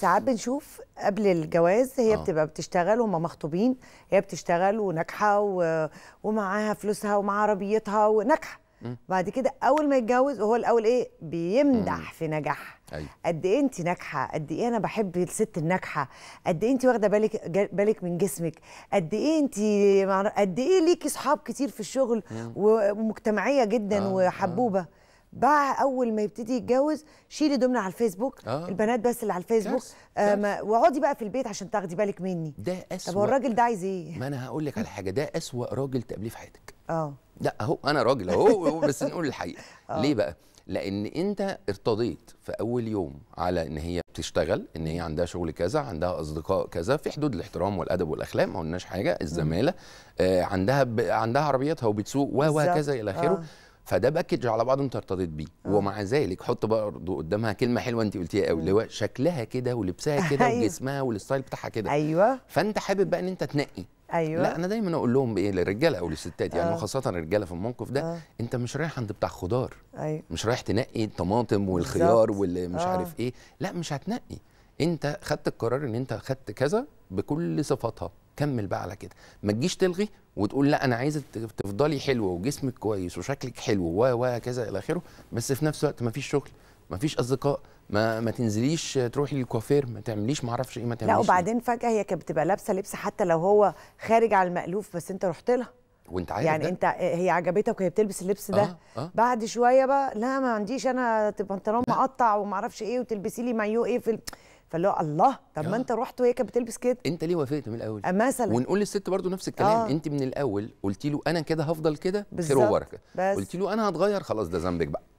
ساعات بنشوف قبل الجواز هي آه. بتبقى بتشتغل وهم مخطوبين هي بتشتغل وناجحه و... ومعاها فلوسها ومع عربيتها وناجحه بعد كده اول ما يتجوز وهو الاول ايه بيمدح مم. في نجاحها أيوة. قد ايه انت ناجحه قد ايه انا بحب الست الناجحه قد ايه انت واخده بالك بالك من جسمك قد ايه انت قد ايه ليكي اصحاب كتير في الشغل مم. ومجتمعيه جدا آه. آه. وحبوبه آه. باع اول ما يبتدي يتجوز شيلي دمنا على الفيسبوك آه. البنات بس اللي على الفيسبوك آه واقعدي بقى في البيت عشان تاخدي بالك مني ده اسوأ طب هو الراجل ده عايز ايه ما انا هقول لك على حاجه ده اسوأ راجل تقابليه في حياتك اه لا اهو انا راجل اهو بس نقول الحقيقه أوه. ليه بقى لان انت ارتضيت في اول يوم على ان هي بتشتغل ان هي عندها شغل كذا عندها اصدقاء كذا في حدود الاحترام والادب والاخلاق ما قلناش حاجه الزماله آه عندها ب... عندها عربياتها وبتسوق وهكذا الى اخره آه. فده باكج على بعض انت ارتضيت بيه آه. ومع ذلك حط برضه قدامها كلمه حلوه انت قلتيها قوي اللي هو شكلها كده ولبسها كده أيوة. وجسمها والستايل بتاعها كده ايوه فانت حابب بقى ان انت تنقي ايوه لا انا دايما اقول لهم بايه للرجاله او للستات يعني آه. وخاصه الرجاله في الموقف ده آه. انت مش رايح عند بتاع خضار أيوة. مش رايح تنقي الطماطم والخيار واللي مش آه. عارف ايه لا مش هتنقي انت خدت القرار ان انت خدت كذا بكل صفاتها كمل بقى على كده ما تجيش تلغي وتقول لا انا عايزه تفضلي حلوه وجسمك كويس وشكلك حلو و وهكذا الى اخره بس في نفس الوقت ما فيش شغل ما فيش اصدقاء ما ما تنزليش تروحي للكوافير ما تعمليش ما اعرفش ايه ما تعمليش لا إيه. وبعدين فجاه هي كانت بتبقى لابسه لبس حتى لو هو خارج على المألوف بس انت رحت لها وانت عارف يعني ده. انت آه، هي عجبتك وهي بتلبس اللبس ده آه آه. بعد شويه بقى لا ما عنديش انا بنطلون مقطع وما اعرفش ايه وتلبسي لي مايو ايه في ال... فاللي هو الله طب ما آه. انت رحت وهي كانت بتلبس كده انت ليه وافقت من الاول مثلا ونقول للست برضو نفس الكلام آه. انت من الاول قلتي له انا كده هفضل كده خير وبركه قلت له انا هتغير خلاص ده ذنبك بقى